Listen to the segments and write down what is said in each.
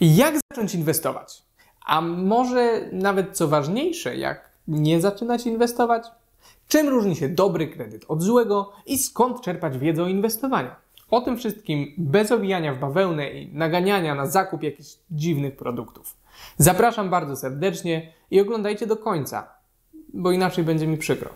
Jak zacząć inwestować? A może nawet co ważniejsze, jak nie zaczynać inwestować? Czym różni się dobry kredyt od złego i skąd czerpać wiedzę o inwestowaniu? O tym wszystkim bez owijania w bawełnę i naganiania na zakup jakichś dziwnych produktów. Zapraszam bardzo serdecznie i oglądajcie do końca, bo inaczej będzie mi przykro.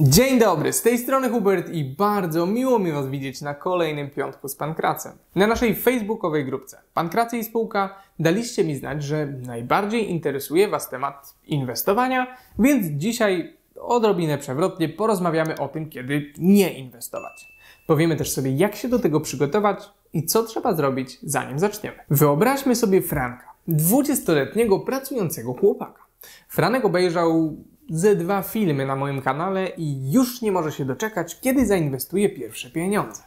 Dzień dobry, z tej strony Hubert i bardzo miło mi Was widzieć na kolejnym piątku z Pankracem. Na naszej facebookowej grupce Pankracy i Spółka daliście mi znać, że najbardziej interesuje Was temat inwestowania, więc dzisiaj odrobinę przewrotnie porozmawiamy o tym, kiedy nie inwestować. Powiemy też sobie, jak się do tego przygotować i co trzeba zrobić, zanim zaczniemy. Wyobraźmy sobie Franka, dwudziestoletniego pracującego chłopaka. Franek obejrzał ze dwa filmy na moim kanale i już nie może się doczekać, kiedy zainwestuje pierwsze pieniądze.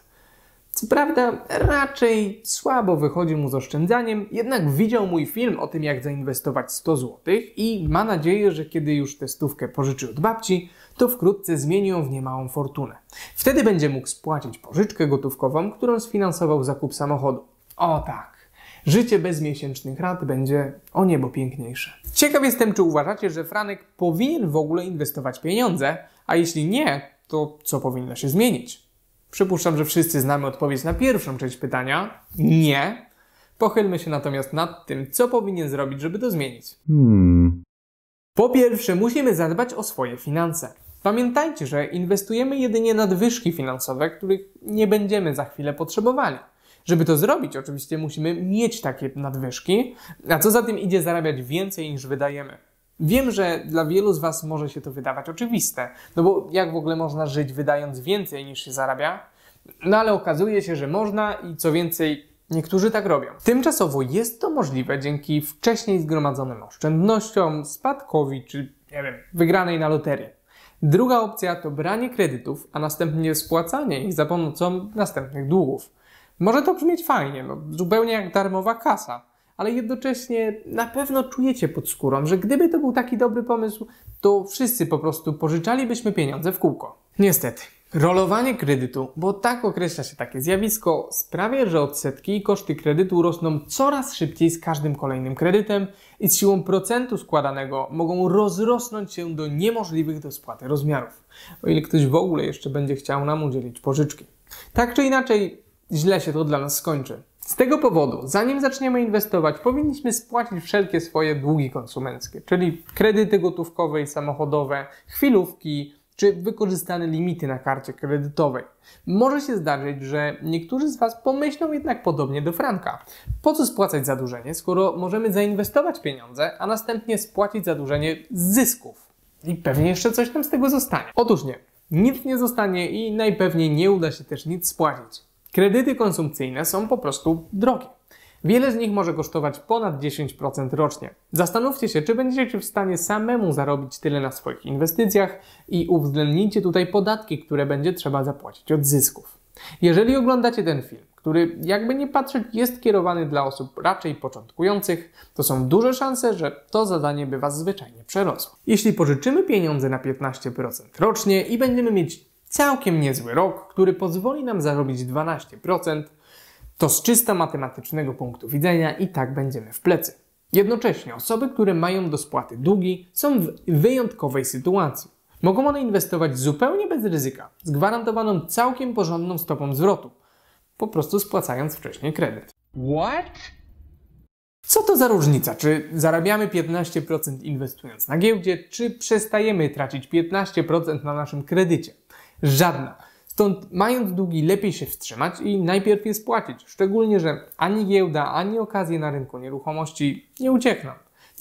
Co prawda, raczej słabo wychodzi mu z oszczędzaniem, jednak widział mój film o tym, jak zainwestować 100 zł i ma nadzieję, że kiedy już testówkę pożyczy od babci, to wkrótce zmieni ją w niemałą fortunę. Wtedy będzie mógł spłacić pożyczkę gotówkową, którą sfinansował zakup samochodu. O tak! Życie bez miesięcznych rat będzie o niebo piękniejsze. Ciekaw jestem, czy uważacie, że Franek powinien w ogóle inwestować pieniądze, a jeśli nie, to co powinno się zmienić? Przypuszczam, że wszyscy znamy odpowiedź na pierwszą część pytania. Nie. Pochylmy się natomiast nad tym, co powinien zrobić, żeby to zmienić. Hmm. Po pierwsze, musimy zadbać o swoje finanse. Pamiętajcie, że inwestujemy jedynie nadwyżki finansowe, których nie będziemy za chwilę potrzebowali. Żeby to zrobić, oczywiście musimy mieć takie nadwyżki, a co za tym idzie zarabiać więcej niż wydajemy. Wiem, że dla wielu z Was może się to wydawać oczywiste, no bo jak w ogóle można żyć wydając więcej niż się zarabia? No ale okazuje się, że można i co więcej, Niektórzy tak robią. Tymczasowo jest to możliwe dzięki wcześniej zgromadzonym oszczędnościom, spadkowi czy nie wiem, wygranej na loterię. Druga opcja to branie kredytów, a następnie spłacanie ich za pomocą następnych długów. Może to brzmieć fajnie, no, zupełnie jak darmowa kasa, ale jednocześnie na pewno czujecie pod skórą, że gdyby to był taki dobry pomysł, to wszyscy po prostu pożyczalibyśmy pieniądze w kółko. Niestety. Rolowanie kredytu, bo tak określa się takie zjawisko, sprawia, że odsetki i koszty kredytu rosną coraz szybciej z każdym kolejnym kredytem i z siłą procentu składanego mogą rozrosnąć się do niemożliwych do spłaty rozmiarów, o ile ktoś w ogóle jeszcze będzie chciał nam udzielić pożyczki. Tak czy inaczej, źle się to dla nas skończy. Z tego powodu, zanim zaczniemy inwestować, powinniśmy spłacić wszelkie swoje długi konsumenckie, czyli kredyty gotówkowe i samochodowe, chwilówki, czy wykorzystane limity na karcie kredytowej. Może się zdarzyć, że niektórzy z Was pomyślą jednak podobnie do Franka. Po co spłacać zadłużenie, skoro możemy zainwestować pieniądze, a następnie spłacić zadłużenie z zysków? I pewnie jeszcze coś tam z tego zostanie. Otóż nie, nic nie zostanie i najpewniej nie uda się też nic spłacić. Kredyty konsumpcyjne są po prostu drogie. Wiele z nich może kosztować ponad 10% rocznie. Zastanówcie się, czy będziecie w stanie samemu zarobić tyle na swoich inwestycjach i uwzględnijcie tutaj podatki, które będzie trzeba zapłacić od zysków. Jeżeli oglądacie ten film, który jakby nie patrzeć jest kierowany dla osób raczej początkujących, to są duże szanse, że to zadanie by Was zwyczajnie przerosło. Jeśli pożyczymy pieniądze na 15% rocznie i będziemy mieć Całkiem niezły rok, który pozwoli nam zarobić 12%, to z czysto matematycznego punktu widzenia i tak będziemy w plecy. Jednocześnie osoby, które mają do spłaty długi, są w wyjątkowej sytuacji. Mogą one inwestować zupełnie bez ryzyka, z gwarantowaną całkiem porządną stopą zwrotu, po prostu spłacając wcześniej kredyt. What? Co to za różnica? Czy zarabiamy 15% inwestując na giełdzie, czy przestajemy tracić 15% na naszym kredycie? Żadna. Stąd mając długi lepiej się wstrzymać i najpierw je spłacić, szczególnie, że ani giełda, ani okazje na rynku nieruchomości nie uciekną.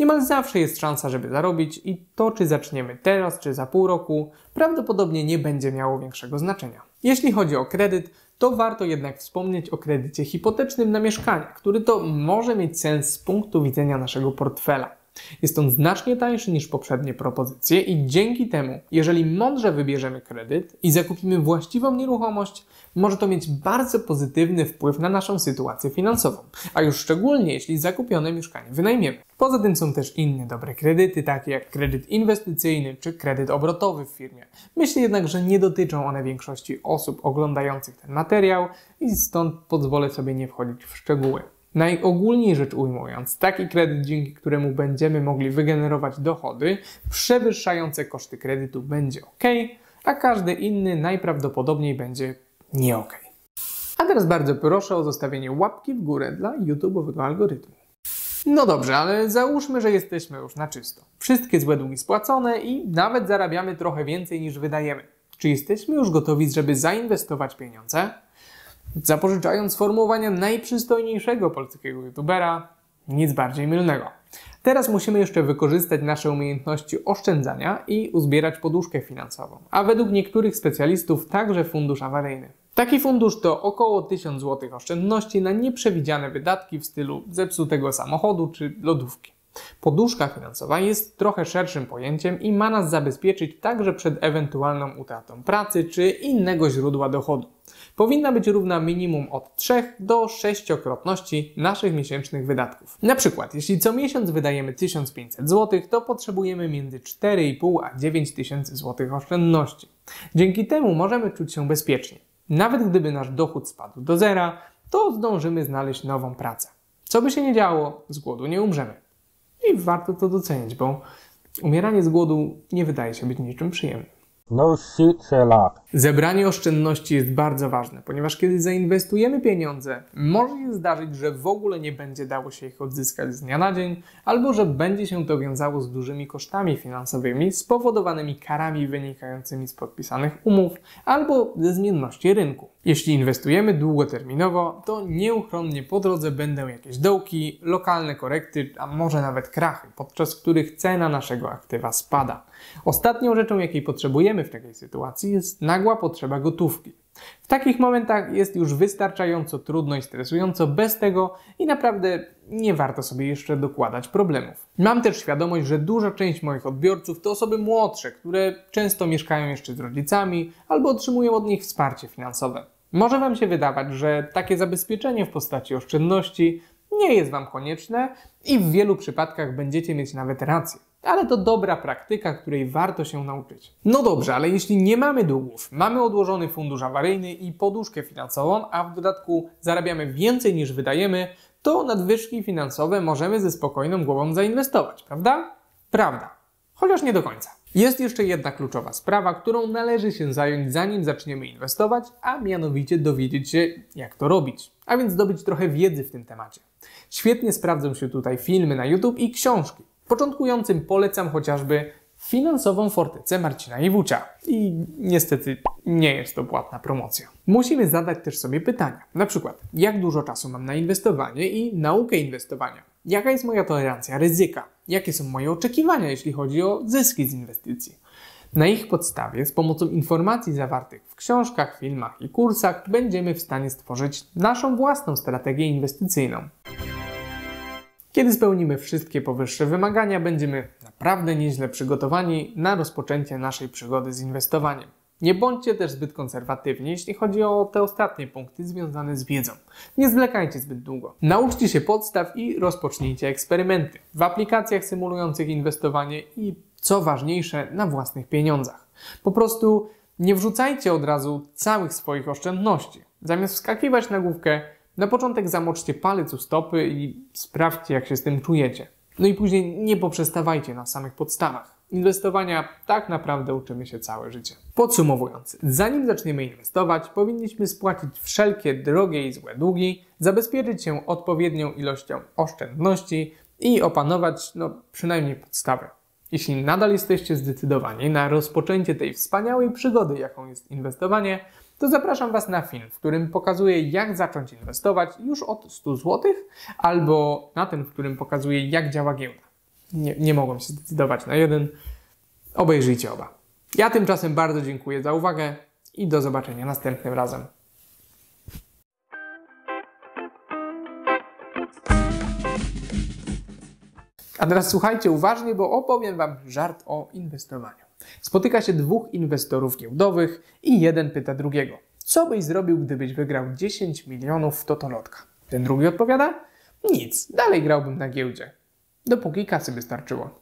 Niemal zawsze jest szansa, żeby zarobić i to, czy zaczniemy teraz, czy za pół roku, prawdopodobnie nie będzie miało większego znaczenia. Jeśli chodzi o kredyt, to warto jednak wspomnieć o kredycie hipotecznym na mieszkanie, który to może mieć sens z punktu widzenia naszego portfela. Jest on znacznie tańszy niż poprzednie propozycje i dzięki temu, jeżeli mądrze wybierzemy kredyt i zakupimy właściwą nieruchomość, może to mieć bardzo pozytywny wpływ na naszą sytuację finansową, a już szczególnie jeśli zakupione mieszkanie wynajmiemy. Poza tym są też inne dobre kredyty, takie jak kredyt inwestycyjny czy kredyt obrotowy w firmie. Myślę jednak, że nie dotyczą one większości osób oglądających ten materiał i stąd pozwolę sobie nie wchodzić w szczegóły. Najogólniej rzecz ujmując, taki kredyt, dzięki któremu będziemy mogli wygenerować dochody przewyższające koszty kredytu, będzie ok, a każdy inny najprawdopodobniej będzie nie ok. A teraz bardzo proszę o zostawienie łapki w górę dla YouTube'owego algorytmu. No dobrze, ale załóżmy, że jesteśmy już na czysto. Wszystkie złe długi spłacone i nawet zarabiamy trochę więcej niż wydajemy. Czy jesteśmy już gotowi, żeby zainwestować pieniądze? zapożyczając formułowania najprzystojniejszego polskiego youtubera, nic bardziej mylnego. Teraz musimy jeszcze wykorzystać nasze umiejętności oszczędzania i uzbierać poduszkę finansową, a według niektórych specjalistów także fundusz awaryjny. Taki fundusz to około 1000 zł oszczędności na nieprzewidziane wydatki w stylu zepsutego samochodu czy lodówki. Poduszka finansowa jest trochę szerszym pojęciem i ma nas zabezpieczyć także przed ewentualną utratą pracy czy innego źródła dochodu. Powinna być równa minimum od 3 do 6-krotności naszych miesięcznych wydatków. Na przykład, jeśli co miesiąc wydajemy 1500 zł, to potrzebujemy między 4,5 a 9000 zł oszczędności. Dzięki temu możemy czuć się bezpiecznie. Nawet gdyby nasz dochód spadł do zera, to zdążymy znaleźć nową pracę. Co by się nie działo, z głodu nie umrzemy i warto to docenić, bo umieranie z głodu nie wydaje się być niczym przyjemnym. No shit, Sherlock. Zebranie oszczędności jest bardzo ważne, ponieważ kiedy zainwestujemy pieniądze, może się zdarzyć, że w ogóle nie będzie dało się ich odzyskać z dnia na dzień, albo że będzie się to wiązało z dużymi kosztami finansowymi spowodowanymi karami wynikającymi z podpisanych umów albo ze zmienności rynku. Jeśli inwestujemy długoterminowo, to nieuchronnie po drodze będą jakieś dołki, lokalne korekty, a może nawet krachy, podczas których cena naszego aktywa spada. Ostatnią rzeczą, jakiej potrzebujemy w takiej sytuacji, jest nagła potrzeba gotówki. W takich momentach jest już wystarczająco trudno i stresująco bez tego i naprawdę nie warto sobie jeszcze dokładać problemów. Mam też świadomość, że duża część moich odbiorców to osoby młodsze, które często mieszkają jeszcze z rodzicami albo otrzymują od nich wsparcie finansowe. Może Wam się wydawać, że takie zabezpieczenie w postaci oszczędności nie jest Wam konieczne i w wielu przypadkach będziecie mieć nawet rację ale to dobra praktyka, której warto się nauczyć. No dobrze, ale jeśli nie mamy długów, mamy odłożony fundusz awaryjny i poduszkę finansową, a w dodatku zarabiamy więcej niż wydajemy, to nadwyżki finansowe możemy ze spokojną głową zainwestować, prawda? Prawda. Chociaż nie do końca. Jest jeszcze jedna kluczowa sprawa, którą należy się zająć zanim zaczniemy inwestować, a mianowicie dowiedzieć się, jak to robić, a więc zdobyć trochę wiedzy w tym temacie. Świetnie sprawdzą się tutaj filmy na YouTube i książki. Początkującym polecam chociażby finansową fortecę Marcina Iwucza. I niestety nie jest to płatna promocja. Musimy zadać też sobie pytania, na przykład jak dużo czasu mam na inwestowanie i naukę inwestowania? Jaka jest moja tolerancja ryzyka? Jakie są moje oczekiwania, jeśli chodzi o zyski z inwestycji? Na ich podstawie, z pomocą informacji zawartych w książkach, filmach i kursach, będziemy w stanie stworzyć naszą własną strategię inwestycyjną. Kiedy spełnimy wszystkie powyższe wymagania, będziemy naprawdę nieźle przygotowani na rozpoczęcie naszej przygody z inwestowaniem. Nie bądźcie też zbyt konserwatywni, jeśli chodzi o te ostatnie punkty związane z wiedzą. Nie zwlekajcie zbyt długo. Nauczcie się podstaw i rozpocznijcie eksperymenty w aplikacjach symulujących inwestowanie i co ważniejsze, na własnych pieniądzach. Po prostu nie wrzucajcie od razu całych swoich oszczędności. Zamiast wskakiwać na główkę, na początek zamoczcie palec u stopy i sprawdźcie, jak się z tym czujecie. No i później nie poprzestawajcie na samych podstawach. Inwestowania tak naprawdę uczymy się całe życie. Podsumowując, zanim zaczniemy inwestować, powinniśmy spłacić wszelkie drogie i złe długi, zabezpieczyć się odpowiednią ilością oszczędności i opanować no, przynajmniej podstawy. Jeśli nadal jesteście zdecydowani na rozpoczęcie tej wspaniałej przygody, jaką jest inwestowanie, to zapraszam Was na film, w którym pokazuję, jak zacząć inwestować już od 100 zł, albo na ten, w którym pokazuję, jak działa giełda. Nie, nie mogłem się zdecydować na jeden. Obejrzyjcie oba. Ja tymczasem bardzo dziękuję za uwagę i do zobaczenia następnym razem. A teraz słuchajcie uważnie, bo opowiem Wam żart o inwestowaniu. Spotyka się dwóch inwestorów giełdowych i jeden pyta drugiego: Co byś zrobił, gdybyś wygrał 10 milionów w totolotka? Ten drugi odpowiada: Nic, dalej grałbym na giełdzie, dopóki kasy wystarczyło.